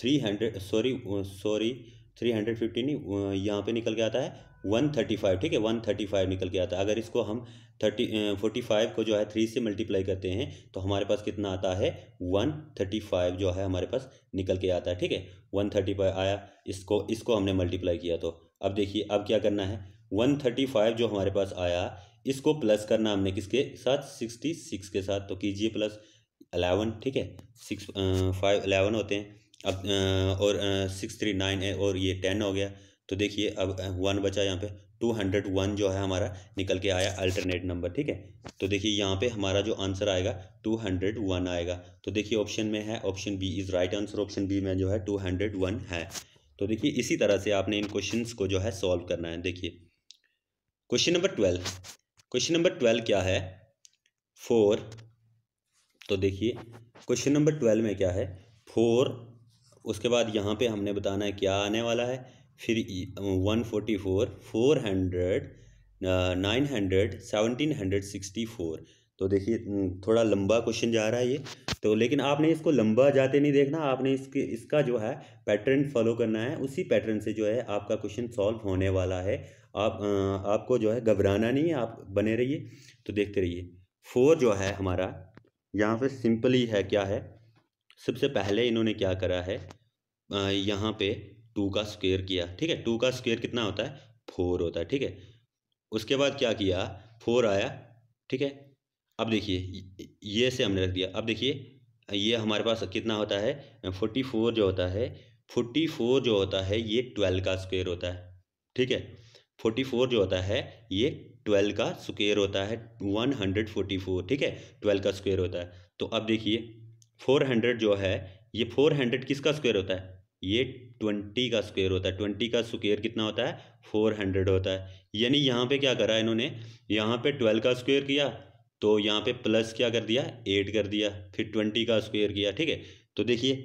three hundred sorry sorry three hundred fifteen यहाँ पे निकल के आता है वन थर्टी फाइव ठीक है वन थर्टी फाइव निकल के आता है अगर इसको हम थर्टी फोर्टी फाइव को जो है थ्री से मल्टीप्लाई करते हैं तो हमारे पास कितना आता है वन थर्टी फाइव जो है हमारे पास निकल के आता है ठीक है वन थर्टी फाइव आया इसको इसको हमने मल्टीप्लाई किया तो अब देखिए अब क्या करना है वन थर्टी फाइव जो हमारे पास आया इसको प्लस करना हमने किसके साथ सिक्सटी सिक्स के साथ तो कीजिए प्लस अलेवन ठीक है सिक्स फाइव अलेवन होते हैं अब और सिक्स थ्री नाइन है और ये टेन हो गया तो देखिए अब वन बचा यहाँ पे टू हंड्रेड वन जो है हमारा निकल के आया अल्टरनेट नंबर ठीक है तो देखिए यहाँ पे हमारा जो आंसर आएगा टू हंड्रेड वन आएगा तो देखिए ऑप्शन में है option B is right answer option B में जो है टू हंड्रेड वन है तो देखिए इसी तरह से आपने इन क्वेश्चन को जो है सॉल्व करना है देखिए question number twelve question number twelve क्या है फोर तो देखिए क्वेश्चन नंबर ट्वेल्व में क्या है फोर उसके बाद यहाँ पे हमने बताना है क्या आने वाला है फिर one forty four four hundred nine hundred seventeen hundred sixty four तो देखिए थोड़ा लंबा क्वेश्चन जा रहा है ये तो लेकिन आपने इसको लंबा जाते नहीं देखना आपने इसके इसका जो है पैटर्न फॉलो करना है उसी पैटर्न से जो है आपका क्वेश्चन सॉल्व होने वाला है आप आ, आपको जो है घबराना नहीं है आप बने रहिए तो देखते रहिए फोर जो है हमारा यहाँ पे सिंपली है क्या है सबसे पहले इन्होंने क्या करा है यहाँ पे टू का स्क्वेयर किया ठीक है टू का स्क्वेयर कितना होता है फोर होता है ठीक है उसके बाद क्या किया फोर आया ठीक है अब देखिए ये से हमने रख दिया अब देखिए ये हमारे पास कितना होता है फोर्टी फोर जो होता है फोर्टी फोर जो होता है ये ट्वेल्व का स्क्वेयर होता है ठीक है फोर्टी फोर जो होता है ये ट्वेल्व का स्क्वेयर होता है वन हंड्रेड फोर्टी फोर ठीक है ट्वेल्व का स्क्वेयर होता है तो अब देखिए फोर हंड्रेड जो है ये फोर हंड्रेड किसका स्क्वेयर होता है ये ट्वेंटी का स्क्वेयर होता है ट्वेंटी का स्क्वेयर कितना होता है फोर हंड्रेड होता है यानी यहाँ पे क्या करा इन्होंने यहाँ पे ट्वेल्व का स्क्वेयर किया तो यहाँ पे प्लस क्या कर दिया एट कर दिया फिर ट्वेंटी का स्क्वेयर किया ठीक है तो देखिए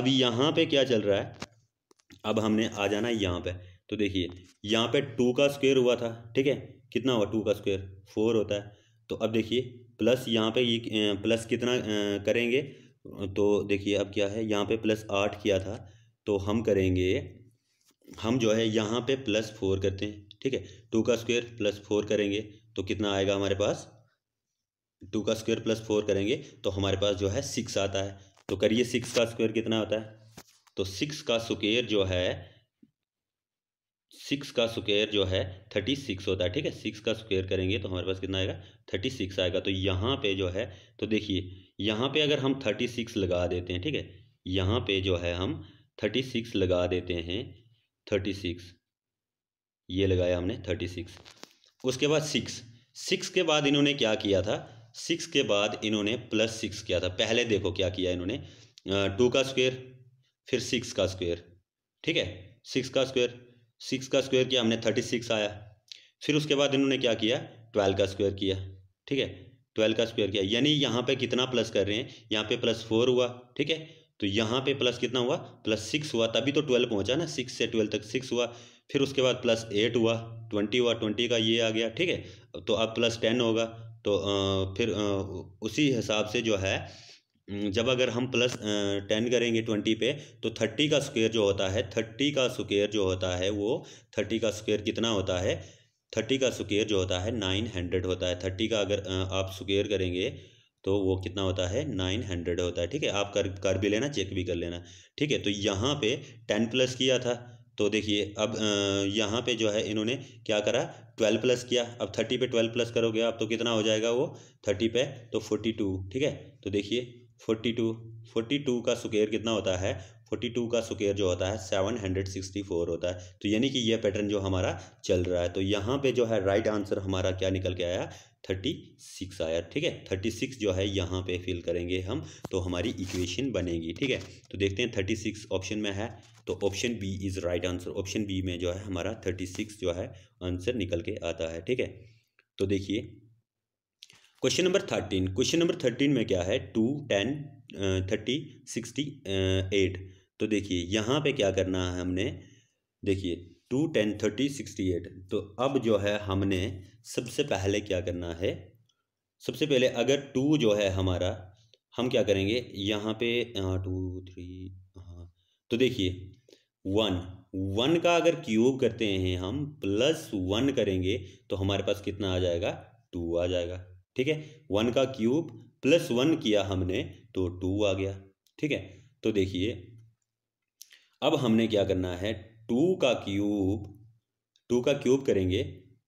अब यहाँ पे क्या चल रहा है अब हमने आ जाना है यहाँ पर तो देखिए यहाँ पर टू का स्क्वेयर हुआ था ठीक है कितना हुआ टू का स्क्वेयर फोर होता है तो अब देखिए प्लस यहाँ पे ये प्लस कितना करेंगे तो देखिए अब क्या है यहाँ पे प्लस आठ किया था तो हम करेंगे हम जो है यहाँ पे प्लस फोर करते हैं ठीक है टू का स्क्वायर प्लस फोर करेंगे तो कितना आएगा हमारे पास टू का स्क्वायर प्लस फोर करेंगे तो हमारे पास जो है सिक्स आता है तो करिए सिक्स का स्क्वायर कितना आता है तो सिक्स का स्क्वायर जो है सिक्स का स्क्वायर जो है थर्टी सिक्स होता है ठीक है सिक्स का स्क्वायर करेंगे तो हमारे पास कितना आएगा थर्टी सिक्स आएगा तो यहाँ पे जो है तो देखिए यहाँ पे अगर हम थर्टी सिक्स लगा देते हैं ठीक है यहाँ पे जो है हम थर्टी सिक्स लगा देते हैं थर्टी सिक्स ये लगाया हमने थर्टी सिक्स उसके बाद सिक्स सिक्स के बाद इन्होंने क्या किया था सिक्स के बाद इन्होंने प्लस सिक्स किया था पहले देखो क्या किया इन्होंने टू का स्क्वायर फिर सिक्स का स्क्वायर ठीक है सिक्स का स्क्वायर सिक्स का स्क्वायर किया हमने थर्टी सिक्स आया फिर उसके बाद इन्होंने क्या किया ट्वेल्व का स्क्वायर किया ठीक है ट्वेल्व का स्क्वायर किया यानी यहाँ पे कितना प्लस कर रहे हैं यहाँ पे प्लस फोर हुआ ठीक है तो यहाँ पे प्लस कितना हुआ प्लस सिक्स हुआ तभी तो ट्वेल्व पहुँचा ना सिक्स से ट्वेल्व तक सिक्स हुआ फिर उसके बाद प्लस एट हुआ ट्वेंटी हुआ ट्वेंटी का ये आ गया ठीक है तो अब प्लस टेन होगा तो फिर उसी हिसाब से जो है जब अगर हम प्लस टेन करेंगे ट्वेंटी पे तो थर्टी का स्क्वेयर जो होता है थर्टी का स्क्वेयर जो होता है वो थर्टी का स्क्वेयर कितना होता है थर्टी का स्क्वेयर जो होता है नाइन हंड्रेड होता है थर्टी का अगर आप स्क्वेयर करेंगे तो वो कितना होता है नाइन हंड्रेड होता है ठीक है आप कर कर भी लेना चेक भी कर लेना ठीक है तो यहाँ पे टेन प्लस किया था तो देखिए अब यहाँ पे जो है इन्होंने क्या करा ट्वेल्व प्लस किया अब थर्टी पे ट्वेल्व प्लस करोगे आप तो कितना हो जाएगा वो थर्टी पे तो फोर्टी टू ठीक है तो देखिए फोर्टी टू फोर्टी टू का सुकेयर कितना होता है फोर्टी टू का स्क्वेयर जो होता है सेवन हंड्रेड सिक्सटी फोर होता है तो यानी कि यह पैटर्न जो हमारा चल रहा है तो यहाँ पे जो है राइट आंसर हमारा क्या निकल के आया थर्टी सिक्स आया ठीक है थर्टी सिक्स जो है यहाँ पे फिल करेंगे हम तो हमारी इक्वेशन बनेगी ठीक है तो देखते हैं थर्टी सिक्स ऑप्शन में है तो option B is right answer option B में जो है हमारा थर्टी सिक्स जो है आंसर निकल के आता है ठीक है तो देखिए question number thirteen question number thirteen में क्या है two ten thirty sixty eight तो देखिए यहाँ पे क्या करना है हमने देखिए two ten thirty sixty eight तो अब जो है हमने सबसे पहले क्या करना है सबसे पहले अगर टू जो है हमारा हम क्या करेंगे यहाँ पे टू थ्री हाँ तो देखिए वन वन का अगर क्यूब करते हैं हम प्लस वन करेंगे तो हमारे पास कितना आ जाएगा टू आ जाएगा ठीक है वन का क्यूब प्लस वन किया हमने तो टू आ गया ठीक है तो देखिए अब हमने क्या करना है टू का क्यूब टू का क्यूब करेंगे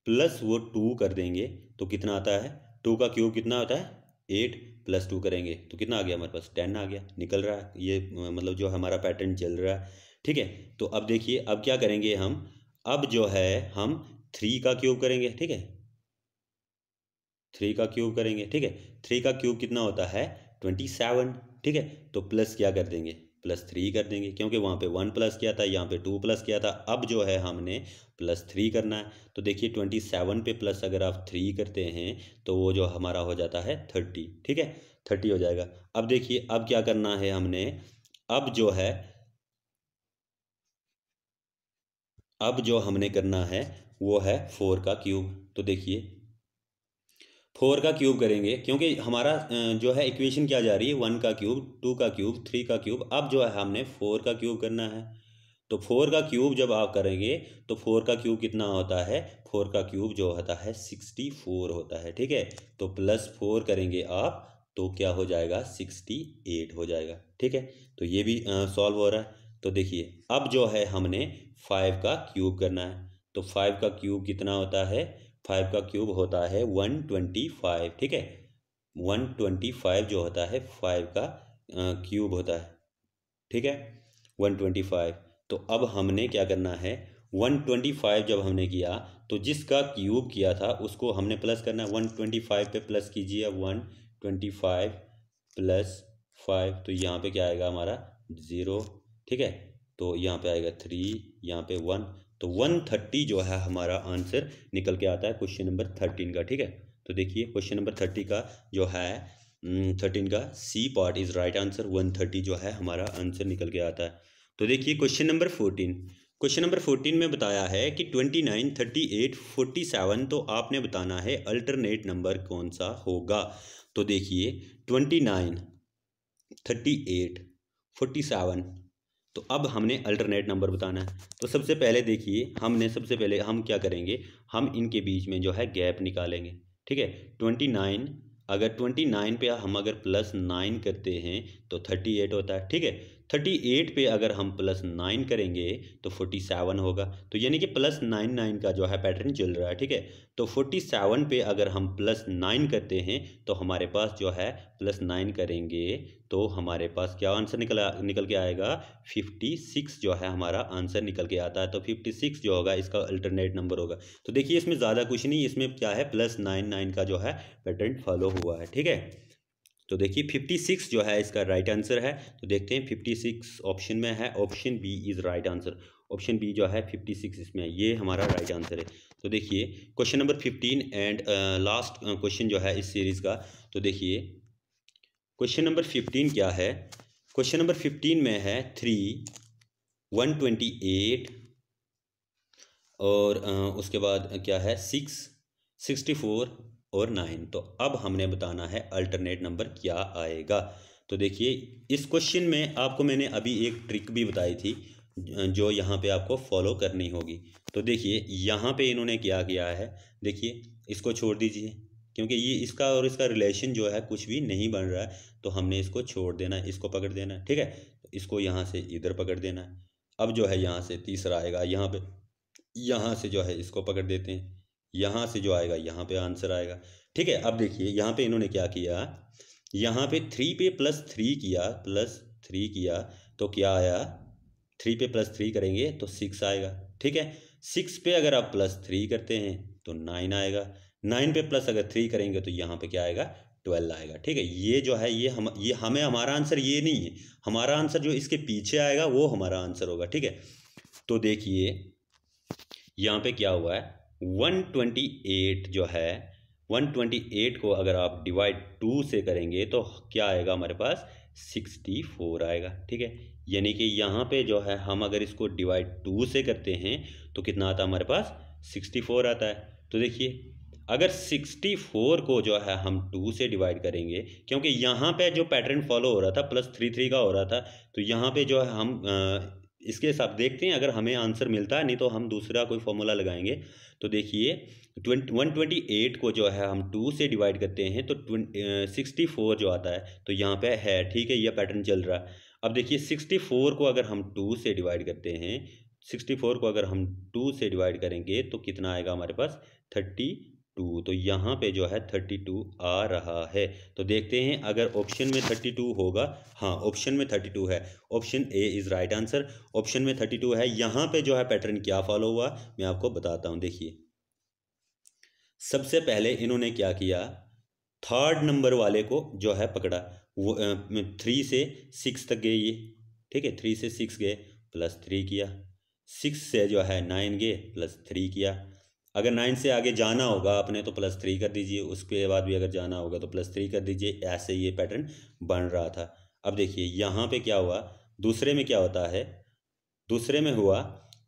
प्लस वो टू कर देंगे तो कितना आता है टू का क्यूब कितना होता है एट प्लस टू करेंगे तो कितना आ गया हमारे पास टेन आ गया निकल रहा है ये मतलब जो हमारा पैटर्न चल रहा है ठीक है तो अब देखिए अब क्या करेंगे हम अब जो है हम थ्री का क्यूब करेंगे ठीक है थ्री का क्यूब करेंगे ठीक है थ्री का क्यूब कितना होता है ट्वेंटी सेवन ठीक है तो प्लस क्या कर देंगे प्लस थ्री कर देंगे क्योंकि वहाँ पे वन प्लस किया था यहाँ पे टू प्लस किया था अब जो है हमने प्लस थ्री करना है तो देखिए ट्वेंटी सेवन पे प्लस अगर आप थ्री करते हैं तो वो जो हमारा हो जाता है थर्टी ठीक है थर्टी हो जाएगा अब देखिए अब क्या करना है हमने अब जो है अब जो हमने करना है वो है फोर का क्यूब तो देखिए फोर का क्यूब करेंगे क्योंकि हमारा जो है इक्वेशन क्या जा रही है वन का क्यूब टू का क्यूब थ्री का क्यूब अब जो है हमने फोर का क्यूब करना है तो फोर का क्यूब जब आप करेंगे तो फोर का क्यूब कितना होता है फोर का क्यूब जो होता है सिक्सटी फोर होता है ठीक है तो प्लस फोर करेंगे आप तो क्या हो जाएगा सिक्सटी एट हो जाएगा ठीक है तो ये भी सॉल्व हो रहा है तो देखिए अब जो है हमने फाइव का क्यूब करना है तो फाइव का क्यूब कितना होता है फाइव का क्यूब होता है वन ट्वेंटी फाइव ठीक है वन ट्वेंटी फाइव जो होता है फाइव का क्यूब होता है ठीक है वन ट्वेंटी फाइव तो अब हमने क्या करना है वन ट्वेंटी फाइव जब हमने किया तो जिसका क्यूब किया था उसको हमने प्लस करना है वन ट्वेंटी फाइव पे प्लस कीजिए one twenty five plus five तो यहाँ पे क्या आएगा हमारा ज़ीरो ठीक है तो यहाँ पे आएगा थ्री यहाँ पे वन तो वन थर्टी जो है हमारा आंसर निकल के आता है क्वेश्चन नंबर थर्टीन का ठीक है तो देखिए क्वेश्चन नंबर थर्टी का जो है थर्टीन हम्म, का C part is right answer one thirty जो है हमारा आंसर निकल के आता है तो देखिए question number fourteen question number fourteen में बताया है कि twenty nine thirty eight forty seven तो आपने बताना है अल्टरनेट नंबर कौन सा होगा तो देखिए twenty nine thirty eight forty seven तो अब हमने अल्टरनेट नंबर बताना है तो सबसे पहले देखिए हमने सबसे पहले हम क्या करेंगे हम इनके बीच में जो है गैप निकालेंगे ठीक है ट्वेंटी नाइन अगर ट्वेंटी नाइन पर हम अगर प्लस नाइन करते हैं तो थर्टी एट होता है ठीक है थर्टी एट पे अगर हम प्लस नाइन करेंगे तो फोर्टी सेवन होगा तो यानी कि प्लस नाइन नाइन का जो है पैटर्न चल रहा है ठीक है तो फोर्टी सेवन पे अगर हम प्लस नाइन करते हैं तो हमारे पास जो है प्लस नाइन करेंगे तो हमारे पास क्या आंसर निकल निकल के आएगा फिफ्टी सिक्स जो है हमारा आंसर निकल के आता है तो फिफ्टी सिक्स जो होगा इसका अल्टरनेट नंबर होगा तो देखिए इसमें ज़्यादा कुछ नहीं इसमें क्या है प्लस नाइन नाइन का जो है पैटर्न फॉलो हुआ है ठीक है तो देखिए सिक्स जो है इसका राइट right आंसर है तो देखते हैं फिफ्टी सिक्स ऑप्शन में है option B is right answer option B जो है फिफ्टी सिक्स इसमें ये हमारा राइट आंसर है तो देखिए question number fifteen and last question जो है इस सीरीज़ का तो देखिए क्वेश्चन नंबर फिफ्टीन क्या है क्वेश्चन नंबर फिफ्टीन में है थ्री वन ट्वेंटी एट और uh, उसके बाद क्या है सिक्स सिक्सटी फोर और नाइन तो अब हमने बताना है अल्टरनेट नंबर क्या आएगा तो देखिए इस क्वेश्चन में आपको मैंने अभी एक ट्रिक भी बताई थी जो यहाँ पे आपको फॉलो करनी होगी तो देखिए यहाँ पे इन्होंने क्या किया है देखिए इसको छोड़ दीजिए क्योंकि ये इसका और इसका रिलेशन जो है कुछ भी नहीं बन रहा है तो हमने इसको छोड़ देना इसको पकड़ देना ठीक है तो इसको यहाँ से इधर पकड़ देना अब जो है यहाँ से तीसरा आएगा यहाँ पे यहाँ से जो है इसको पकड़ देते हैं यहाँ से जो आएगा यहाँ पे आंसर आएगा ठीक है अब देखिए यहाँ पे इन्होंने क्या किया यहाँ पे थ्री पे प्लस थ्री किया प्लस थ्री किया तो क्या आया थ्री पे प्लस थ्री करेंगे तो सिक्स आएगा ठीक है सिक्स पे अगर आप प्लस थ्री करते हैं तो नाइन आएगा नाइन पे प्लस अगर थ्री करेंगे तो यहाँ पे क्या आएगा ट्वेल्व आएगा ठीक है ये जो है ये हम ये हमें हमारा आंसर ये नहीं है हमारा आंसर जो इसके पीछे आएगा वो हमारा आंसर होगा ठीक है तो देखिए यहाँ पे क्या हुआ है 128 जो है 128 को अगर आप डिवाइड टू से करेंगे तो क्या आएगा हमारे पास 64 आएगा ठीक है यानी कि यहाँ पे जो है हम अगर इसको डिवाइड टू से करते हैं तो कितना आता है हमारे पास 64 आता है तो देखिए अगर 64 को जो है हम 2 से डिवाइड करेंगे क्योंकि यहाँ पे जो पैटर्न फॉलो हो रहा था प्लस थ्री थ्री का हो रहा था तो यहाँ पे जो है हम इसके हिसाब देखते हैं अगर हमें आंसर मिलता है नहीं तो हम दूसरा कोई फॉर्मूला लगाएंगे तो देखिए ट्वेंटी वन ट्वेंटी एट को जो है हम टू से डिवाइड करते हैं तो सिक्सटी फोर जो आता है तो यहाँ पे है ठीक है यह पैटर्न चल रहा है अब देखिए सिक्सटी फोर को अगर हम टू से डिवाइड करते हैं सिक्सटी फोर को अगर हम टू से डिवाइड करेंगे तो कितना आएगा हमारे पास थर्टी टू तो यहाँ पे जो है थर्टी टू आ रहा है तो देखते हैं अगर ऑप्शन में थर्टी टू होगा हाँ ऑप्शन में थर्टी टू है option A is right answer option में थर्टी टू है यहाँ पे जो है पैटर्न क्या फॉलो हुआ मैं आपको बताता हूँ देखिए सबसे पहले इन्होंने क्या किया थर्ड नंबर वाले को जो है पकड़ा वो थ्री से सिक्स तक गए ये ठीक है थ्री से सिक्स गए प्लस थ्री किया सिक्स से जो है नाइन गए प्लस थ्री किया अगर नाइन से आगे जाना होगा आपने तो प्लस थ्री कर दीजिए उसके बाद भी अगर जाना होगा तो प्लस थ्री कर दीजिए ऐसे ये पैटर्न बन रहा था अब देखिए यहाँ पे क्या हुआ दूसरे में क्या होता है दूसरे में हुआ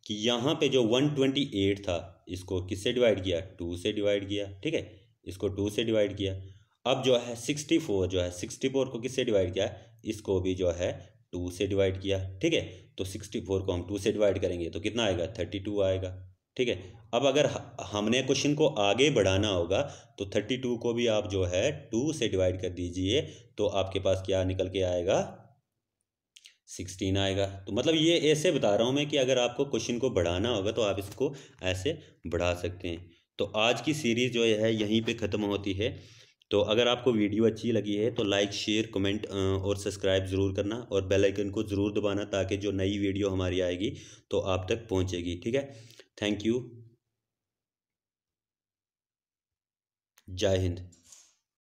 कि यहाँ पे जो वन ट्वेंटी एट था इसको किससे डिवाइड किया टू से डिवाइड किया ठीक है इसको टू से डिवाइड किया अब जो है सिक्सटी फोर जो है सिक्सटी फोर को किससे डिवाइड किया इसको भी जो है टू से डिवाइड किया ठीक है तो सिक्सटी फोर को हम टू से डिवाइड करेंगे तो कितना आएगा थर्टी टू आएगा ठीक है अब अगर हमने क्वेश्चन को आगे बढ़ाना होगा तो थर्टी टू को भी आप जो है टू से डिवाइड कर दीजिए तो आपके पास क्या निकल के आएगा सिक्सटीन आएगा तो मतलब ये ऐसे बता रहा हूँ मैं कि अगर आपको क्वेश्चन को बढ़ाना होगा तो आप इसको ऐसे बढ़ा सकते हैं तो आज की सीरीज़ जो है यहीं पे ख़त्म होती है तो अगर आपको वीडियो अच्छी लगी है तो लाइक शेयर कमेंट और सब्सक्राइब ज़रूर करना और बेल आइकन को ज़रूर दबाना ताकि जो नई वीडियो हमारी आएगी तो आप तक पहुंचेगी ठीक है थैंक यू जय हिंद